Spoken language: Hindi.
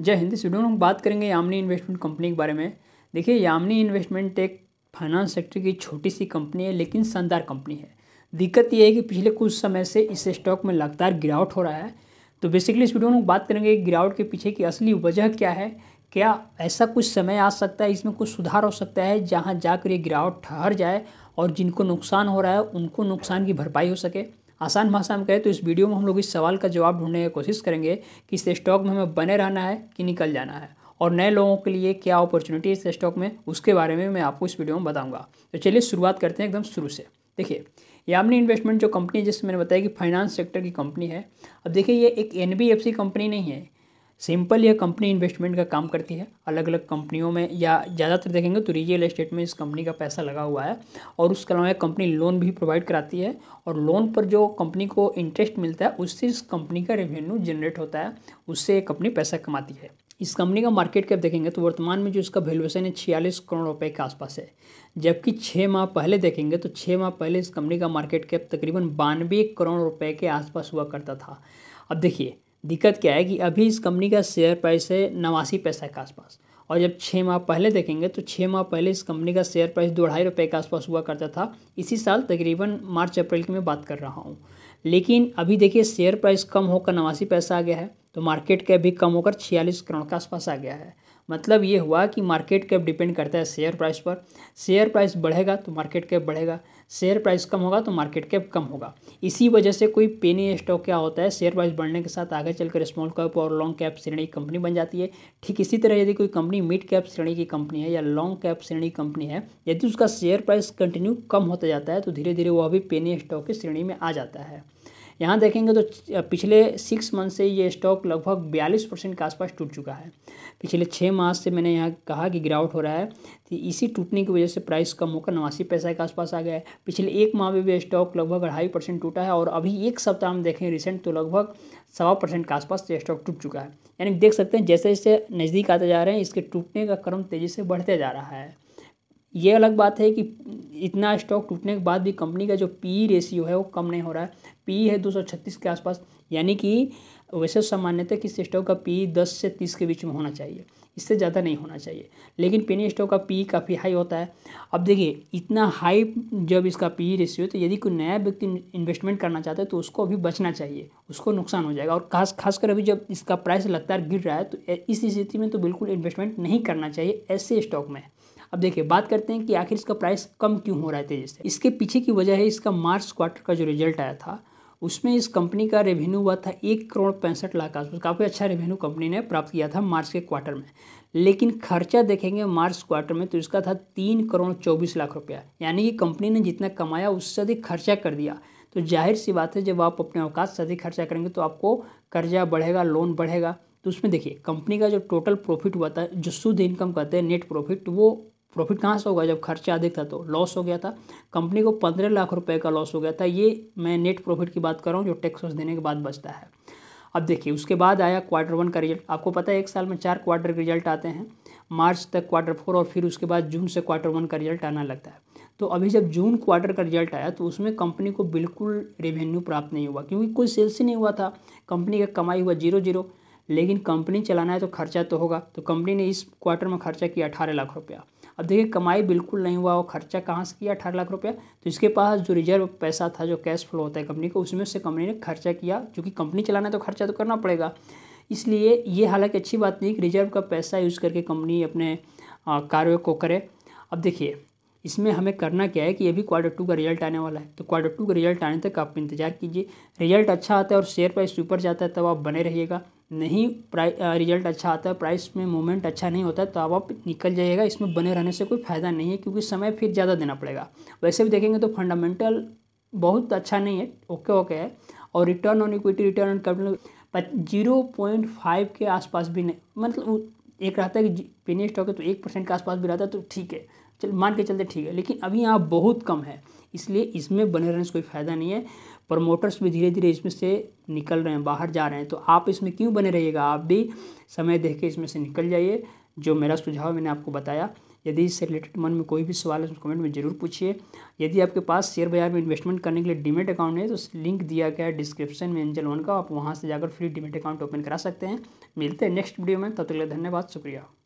जय हिंद स्टूडियो हम बात करेंगे यामनी इन्वेस्टमेंट कंपनी के बारे में देखिए यामनी इन्वेस्टमेंट एक फाइनेंस सेक्टर की छोटी सी कंपनी है लेकिन शानदार कंपनी है दिक्कत यह है कि पिछले कुछ समय से इस स्टॉक में लगातार गिरावट हो रहा है तो बेसिकली इस वीडियो में बात करेंगे गिरावट के पीछे की असली वजह क्या है क्या ऐसा कुछ समय आ सकता है इसमें कुछ सुधार हो सकता है जहाँ जाकर ये गिरावट ठहर जाए और जिनको नुकसान हो रहा है उनको नुकसान की भरपाई हो सके आसान भाषा में कहें तो इस वीडियो में हम लोग इस सवाल का जवाब ढूंढने की कोशिश करेंगे कि इस स्टॉक में हमें बने रहना है कि निकल जाना है और नए लोगों के लिए क्या अपॉर्चुनिटी इस स्टॉक में उसके बारे में मैं आपको इस वीडियो में बताऊँगा तो चलिए शुरुआत करते हैं एकदम शुरू से देखिए यामनी इन्वेस्टमेंट जो कंपनी है जिसमें मैंने बताया कि फाइनेंस सेक्टर की कंपनी है अब देखिए ये एक एन कंपनी नहीं है सिंपल यह कंपनी इन्वेस्टमेंट का काम करती है अलग अलग कंपनियों में या ज़्यादातर देखेंगे तो रियल एस्टेट में इस कंपनी का पैसा लगा हुआ है और उसके अलावा कंपनी लोन भी प्रोवाइड कराती है और लोन पर जो कंपनी को इंटरेस्ट मिलता है उससे इस कंपनी का रेवेन्यू जनरेट होता है उससे ये कंपनी पैसा कमाती है इस कंपनी का मार्केट कैप देखेंगे तो वर्तमान में जो इसका वैल्यूएशन है छियालीस करोड़ रुपए के आसपास है जबकि छः माह पहले देखेंगे तो छः माह पहले इस कंपनी का मार्केट कैप तकरीबन बानवे करोड़ रुपए के आसपास हुआ करता था अब देखिए दिक्कत क्या है कि अभी इस कंपनी का शेयर प्राइस है नवासी पैसा के आसपास और जब छः माह पहले देखेंगे तो छः माह पहले इस कंपनी का शेयर प्राइस दो ढाई रुपये के आसपास हुआ करता था इसी साल तकरीबन मार्च अप्रैल की मैं बात कर रहा हूँ लेकिन अभी देखिए शेयर प्राइस कम होकर नवासी पैसा आ गया है तो मार्केट के अभी कम होकर छियालीस करोड़ के आसपास आ गया है मतलब ये हुआ कि मार्केट कैप डिपेंड करता है शेयर प्राइस पर शेयर प्राइस बढ़ेगा तो मार्केट कैप बढ़ेगा शेयर प्राइस कम होगा तो मार्केट कैप कम होगा इसी वजह से कोई पेनी स्टॉक क्या होता है शेयर प्राइस बढ़ने के साथ आगे चलकर स्मॉल कैप और लॉन्ग कैप श्रेणी कंपनी बन जाती है ठीक इसी तरह यदि कोई कंपनी मिड कैप श्रेणी की कंपनी है या लॉन्ग कैप श्रेणी कंपनी है यदि उसका शेयर प्राइस कंटिन्यू कम होता जाता है तो धीरे धीरे वह भी पेनी स्टॉक की श्रेणी में आ जाता है यहाँ देखेंगे तो पिछले सिक्स मंथ से ये स्टॉक लगभग बयालीस परसेंट के आसपास टूट चुका है पिछले छः माह से मैंने यहाँ कहा कि गिरावट हो रहा है तो इसी टूटने की वजह से प्राइस कम होकर नवासी पैसा के आसपास आ गया है पिछले एक माह में भी स्टॉक लगभग अढ़ाई परसेंट टूटा है और अभी एक सप्ताह में देखें रिसेंट तो लगभग सवा परसेंट के आसपास ये स्टॉक टूट चुका है यानी देख सकते हैं जैसे जैसे नज़दीक आते जा रहे हैं इसके टूटने का क्रम तेज़ी से बढ़ते जा रहा है ये अलग बात है कि इतना स्टॉक टूटने के बाद भी कंपनी का जो पी रेशियो है वो कम नहीं हो रहा है पी है दो के आसपास यानी कि वैसे तो सामान्यतः किसी स्टॉक का पी 10 से 30 के बीच में होना चाहिए इससे ज़्यादा नहीं होना चाहिए लेकिन पेनी स्टॉक का पी काफ़ी हाई होता है अब देखिए इतना हाई जब इसका पी रेशियो तो यदि कोई नया व्यक्ति इन्वेस्टमेंट करना चाहता है तो उसको अभी बचना चाहिए उसको नुकसान हो जाएगा और खास खासकर अभी जब इसका प्राइस लगातार गिर रहा है तो इस स्थिति में तो बिल्कुल इन्वेस्टमेंट नहीं करना चाहिए ऐसे स्टॉक में अब देखिए बात करते हैं कि आखिर इसका प्राइस कम क्यों हो रहा है तेजी से इसके पीछे की वजह है इसका मार्च क्वार्टर का जो रिजल्ट आया था उसमें इस कंपनी का रेवेन्यू हुआ था एक करोड़ पैंसठ लाख आसपास काफ़ी अच्छा रेवेन्यू कंपनी ने प्राप्त किया था मार्च के क्वार्टर में लेकिन खर्चा देखेंगे मार्च क्वार्टर में तो इसका था तीन करोड़ चौबीस लाख रुपया यानी कि कंपनी ने जितना कमाया उससे अधिक खर्चा कर दिया तो जाहिर सी बात है जब आप अपने अवकाश से अधिक खर्चा करेंगे तो आपको कर्जा बढ़ेगा लोन बढ़ेगा तो उसमें देखिए कंपनी का जो टोटल प्रॉफिट हुआ था जो शुद्ध इनकम कहते हैं नेट प्रॉफिट वो प्रॉफिट कहाँ से होगा जब खर्चा अधिक था तो लॉस हो गया था कंपनी को पंद्रह लाख रुपये का लॉस हो गया था ये मैं नेट प्रॉफिट की बात कर रहा हूँ जो टैक्स वॉस देने के बाद बचता है अब देखिए उसके बाद आया क्वार्टर वन का रिजल्ट आपको पता है एक साल में चार क्वार्टर के रिजल्ट आते हैं मार्च तक क्वार्टर फोर और फिर उसके बाद जून से क्वार्टर वन का रिजल्ट आना लगता है तो अभी जब जून क्वार्टर का रिजल्ट आया तो उसमें कंपनी को बिल्कुल रेवेन्यू प्राप्त नहीं हुआ क्योंकि कोई सेल्स ही नहीं हुआ था कंपनी का कमाई हुआ जीरो जीरो लेकिन कंपनी चलाना है तो खर्चा तो होगा तो कंपनी ने इस क्वार्टर में खर्चा किया अठारह लाख रुपया अब देखिए कमाई बिल्कुल नहीं हुआ और खर्चा कहाँ से किया अठारह लाख रुपया तो इसके पास जो रिजर्व पैसा था जो कैश फ्लो होता है कंपनी को उसमें से कंपनी ने खर्चा किया क्योंकि कंपनी चलाना तो खर्चा तो करना पड़ेगा इसलिए ये हालांकि अच्छी बात नहीं कि रिजर्व का पैसा यूज़ करके कंपनी अपने कार्य को करे अब देखिए इसमें हमें करना क्या है कि अभी क्वार्टर टू का रिजल्ट आने वाला है तो क्वार्टर टू का रिजल्ट आने तक आप इंतजार कीजिए रिजल्ट अच्छा आता है और शेयर प्राइस ऊपर जाता है तब आप बने रहिएगा नहीं रिजल्ट अच्छा आता है प्राइस में मूवमेंट अच्छा नहीं होता है तो आप निकल जाइएगा इसमें बने रहने से कोई फ़ायदा नहीं है क्योंकि समय फिर ज़्यादा देना पड़ेगा वैसे भी देखेंगे तो फंडामेंटल बहुत अच्छा नहीं है ओके ओके है और return on equity return on capital zero point five के आसपास भी नहीं मतलब एक रहता है कि पेनी स्टॉक है तो एक परसेंट के आसपास भी रहता है तो ठीक है चल मान के चलते ठीक है लेकिन अभी यहाँ बहुत कम है इसलिए इसमें बने रहने से कोई फ़ायदा नहीं है प्रमोटर्स भी धीरे धीरे इसमें से निकल रहे हैं बाहर जा रहे हैं तो आप इसमें क्यों बने रहिएगा आप भी समय देख के इसमें से निकल जाइए जो मेरा सुझाव मैंने आपको बताया यदि इससे रिलेटेड मन में कोई भी सवाल है तो कमेंट में जरूर पूछिए यदि आपके पास शेयर बाजार में इन्वेस्टमेंट करने के लिए डिमेट अकाउंट है तो लिंक दिया गया है डिस्क्रिप्शन में एंजल वन का आप वहाँ से जाकर फ्री डिमेट अकाउंट ओपन करा सकते हैं मिलते हैं नेक्स्ट वीडियो में तब तक के लिए धन्यवाद शुक्रिया